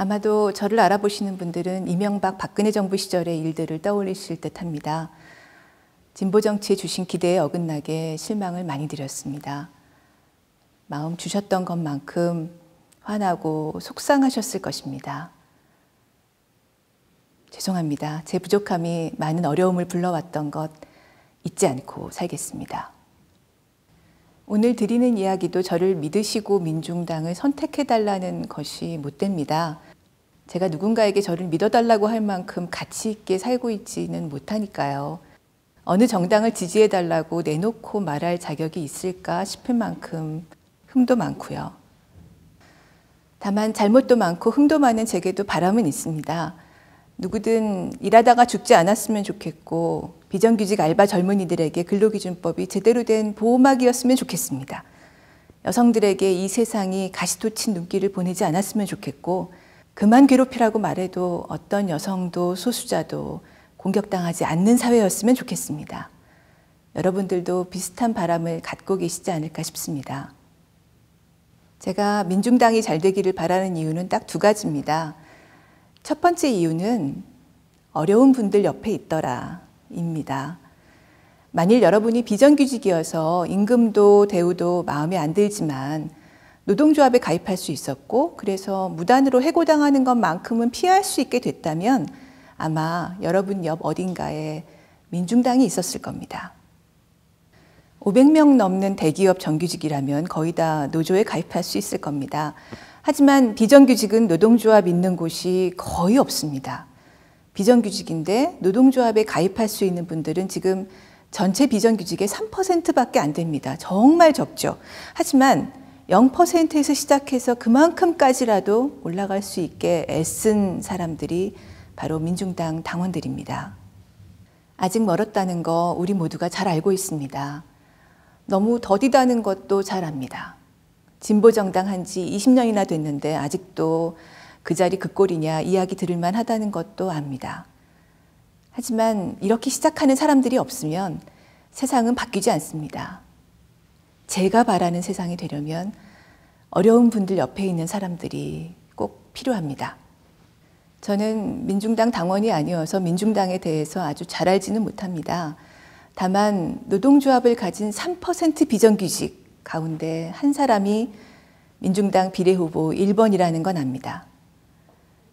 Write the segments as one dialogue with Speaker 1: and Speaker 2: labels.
Speaker 1: 아마도 저를 알아보시는 분들은 이명박 박근혜 정부 시절의 일들을 떠올리실 듯합니다. 진보 정치에 주신 기대에 어긋나게 실망을 많이 드렸습니다. 마음 주셨던 것만큼 화나고 속상하셨을 것입니다. 죄송합니다. 제 부족함이 많은 어려움을 불러왔던 것 잊지 않고 살겠습니다. 오늘 드리는 이야기도 저를 믿으시고 민중당을 선택해달라는 것이 못 됩니다. 제가 누군가에게 저를 믿어달라고 할 만큼 가치 있게 살고 있지는 못하니까요. 어느 정당을 지지해달라고 내놓고 말할 자격이 있을까 싶을 만큼 흠도 많고요. 다만 잘못도 많고 흠도 많은 제게도 바람은 있습니다. 누구든 일하다가 죽지 않았으면 좋겠고 비정규직 알바 젊은이들에게 근로기준법이 제대로 된 보호막이었으면 좋겠습니다. 여성들에게 이 세상이 가시토친 눈길을 보내지 않았으면 좋겠고 그만 괴롭히라고 말해도 어떤 여성도 소수자도 공격당하지 않는 사회였으면 좋겠습니다. 여러분들도 비슷한 바람을 갖고 계시지 않을까 싶습니다. 제가 민중당이 잘 되기를 바라는 이유는 딱 두 가지입니다. 첫 번째 이유는 어려운 분들 옆에 있더라 입니다. 만일 여러분이 비정규직이어서 임금도 대우도 마음에 안 들지만 노동조합에 가입할 수 있었고 그래서 무단으로 해고당하는 것만큼은 피할 수 있게 됐다면 아마 여러분 옆 어딘가에 민중당이 있었을 겁니다. 500명 넘는 대기업 정규직이라면 거의 다 노조에 가입할 수 있을 겁니다. 하지만 비정규직은 노동조합 있는 곳이 거의 없습니다. 비정규직인데 노동조합에 가입할 수 있는 분들은 지금 전체 비정규직의 3%밖에 안 됩니다. 정말 적죠. 하지만 0%에서 시작해서 그만큼까지라도 올라갈 수 있게 애쓴 사람들이 바로 민중당 당원들입니다. 아직 멀었다는 거 우리 모두가 잘 알고 있습니다. 너무 더디다는 것도 잘 압니다. 진보정당 한 지 20년이나 됐는데 아직도 그 자리 그 꼴이냐 이야기 들을만 하다는 것도 압니다. 하지만 이렇게 시작하는 사람들이 없으면 세상은 바뀌지 않습니다. 제가 바라는 세상이 되려면 어려운 분들 옆에 있는 사람들이 꼭 필요합니다. 저는 민중당 당원이 아니어서 민중당에 대해서 아주 잘 알지는 못합니다. 다만 노동조합을 가진 3% 비정규직 가운데 한 사람이 민중당 비례후보 1번이라는 건 압니다.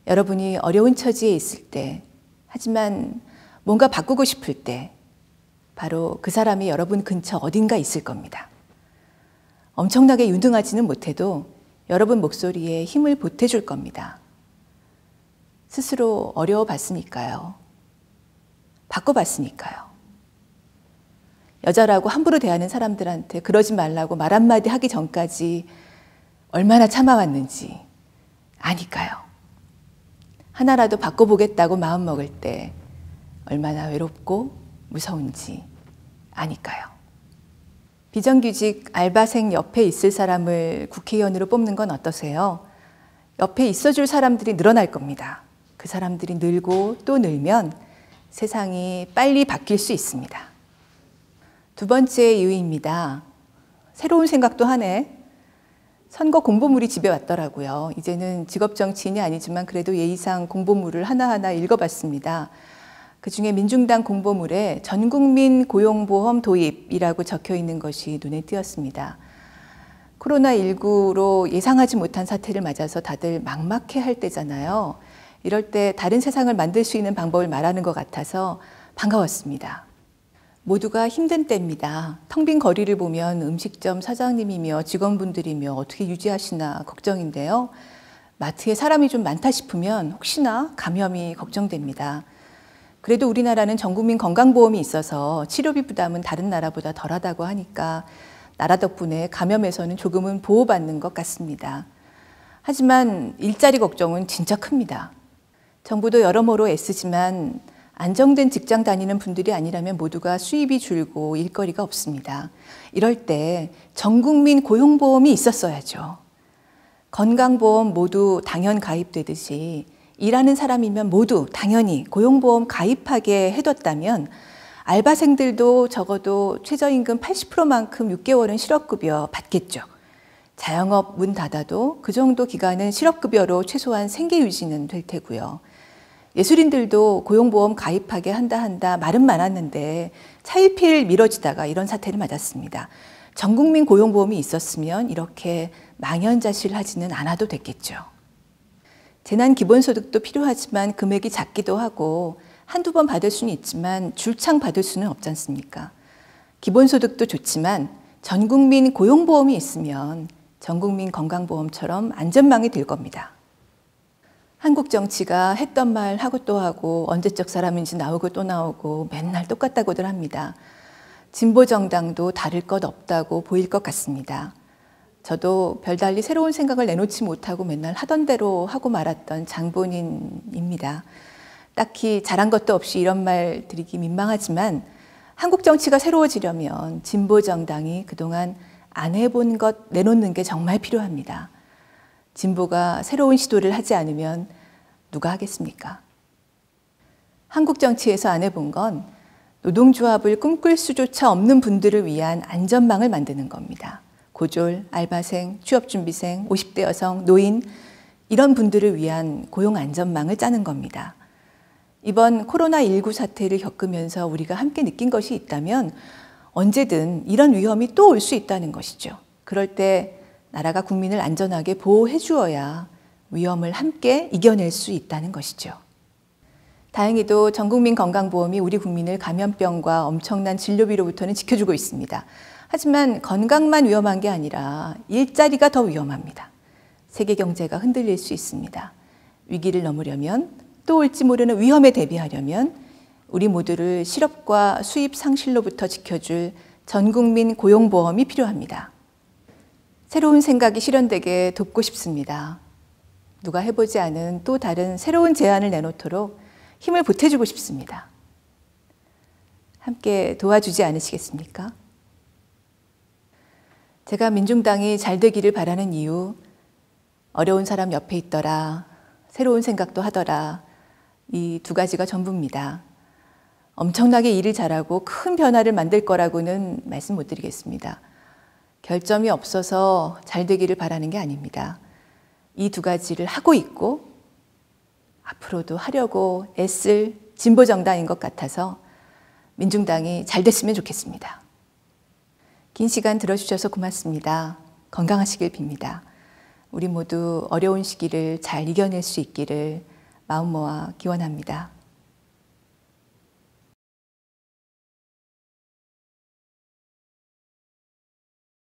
Speaker 1: 여러분이 어려운 처지에 있을 때, 하지만 뭔가 바꾸고 싶을 때, 바로 그 사람이 여러분 근처 어딘가 있을 겁니다. 엄청나게 유능하지는 못해도 여러분 목소리에 힘을 보태줄 겁니다. 스스로 어려워봤으니까요. 바꿔봤으니까요. 여자라고 함부로 대하는 사람들한테 그러지 말라고 말 한마디 하기 전까지 얼마나 참아왔는지 아니까요. 하나라도 바꿔보겠다고 마음먹을 때 얼마나 외롭고 무서운지 아니까요. 비정규직 알바생 옆에 있을 사람을 국회의원으로 뽑는 건 어떠세요? 옆에 있어줄 사람들이 늘어날 겁니다. 그 사람들이 늘고 또 늘면 세상이 빨리 바뀔 수 있습니다. 두 번째 이유입니다. 새로운 생각도 하네. 선거 공보물이 집에 왔더라고요. 이제는 직업 정치인이 아니지만 그래도 예의상 공보물을 하나하나 읽어봤습니다. 그 중에 민중당 공보물에 전국민 고용보험 도입이라고 적혀 있는 것이 눈에 띄었습니다. 코로나19로 예상하지 못한 사태를 맞아서 다들 막막해 할 때잖아요. 이럴 때 다른 세상을 만들 수 있는 방법을 말하는 것 같아서 반가웠습니다. 모두가 힘든 때입니다. 텅 빈 거리를 보면 음식점 사장님이며 직원분들이며 어떻게 유지하시나 걱정인데요. 마트에 사람이 좀 많다 싶으면 혹시나 감염이 걱정됩니다. 그래도 우리나라는 전국민 건강보험이 있어서 치료비 부담은 다른 나라보다 덜하다고 하니까 나라 덕분에 감염에서는 조금은 보호받는 것 같습니다. 하지만 일자리 걱정은 진짜 큽니다. 정부도 여러모로 애쓰지만 안정된 직장 다니는 분들이 아니라면 모두가 수입이 줄고 일거리가 없습니다. 이럴 때 전국민 고용보험이 있었어야죠. 건강보험 모두 당연 가입되듯이 일하는 사람이면 모두 당연히 고용보험 가입하게 해뒀다면 알바생들도 적어도 최저임금 80%만큼 6개월은 실업급여 받겠죠. 자영업 문 닫아도 그 정도 기간은 실업급여로 최소한 생계 유지는 될 테고요. 예술인들도 고용보험 가입하게 한다 한다 말은 많았는데 차일피일 미뤄지다가 이런 사태를 맞았습니다. 전국민 고용보험이 있었으면 이렇게 망연자실하지는 않아도 됐겠죠. 재난 기본소득도 필요하지만 금액이 작기도 하고 한두 번 받을 수는 있지만 줄창 받을 수는 없지 않습니까? 기본소득도 좋지만 전 국민 고용보험이 있으면 전 국민 건강보험처럼 안전망이 될 겁니다. 한국 정치가 했던 말 하고 또 하고 언제적 사람인지 나오고 또 나오고 맨날 똑같다고들 합니다. 진보 정당도 다를 것 없다고 보일 것 같습니다. 저도 별달리 새로운 생각을 내놓지 못하고 맨날 하던 대로 하고 말았던 장본인입니다. 딱히 잘한 것도 없이 이런 말 드리기 민망하지만 한국 정치가 새로워지려면 진보 정당이 그동안 안 해본 것 내놓는 게 정말 필요합니다. 진보가 새로운 시도를 하지 않으면 누가 하겠습니까? 한국 정치에서 안 해본 건 노동조합을 꿈꿀 수조차 없는 분들을 위한 안전망을 만드는 겁니다. 고졸, 알바생, 취업준비생, 50대 여성, 노인 이런 분들을 위한 고용안전망을 짜는 겁니다. 이번 코로나19 사태를 겪으면서 우리가 함께 느낀 것이 있다면 언제든 이런 위험이 또 올 수 있다는 것이죠. 그럴 때 나라가 국민을 안전하게 보호해 주어야 위험을 함께 이겨낼 수 있다는 것이죠. 다행히도 전국민 건강보험이 우리 국민을 감염병과 엄청난 진료비로부터는 지켜주고 있습니다. 하지만 건강만 위험한 게 아니라 일자리가 더 위험합니다. 세계 경제가 흔들릴 수 있습니다. 위기를 넘으려면 또 올지 모르는 위험에 대비하려면 우리 모두를 실업과 수입 상실로부터 지켜줄 전국민 고용보험이 필요합니다. 새로운 생각이 실현되게 돕고 싶습니다. 누가 해보지 않은 또 다른 새로운 제안을 내놓도록 힘을 보태주고 싶습니다. 함께 도와주지 않으시겠습니까? 제가 민중당이 잘 되기를 바라는 이유, 어려운 사람 옆에 있더라, 새로운 생각도 하더라, 이 두 가지가 전부입니다. 엄청나게 일을 잘하고 큰 변화를 만들 거라고는 말씀 못 드리겠습니다. 결점이 없어서 잘 되기를 바라는 게 아닙니다. 이 두 가지를 하고 있고 앞으로도 하려고 애쓸 진보정당인 것 같아서 민중당이 잘 됐으면 좋겠습니다. 긴 시간 들어주셔서 고맙습니다. 건강하시길 빕니다. 우리 모두 어려운 시기를 잘 이겨낼 수 있기를 마음 모아 기원합니다.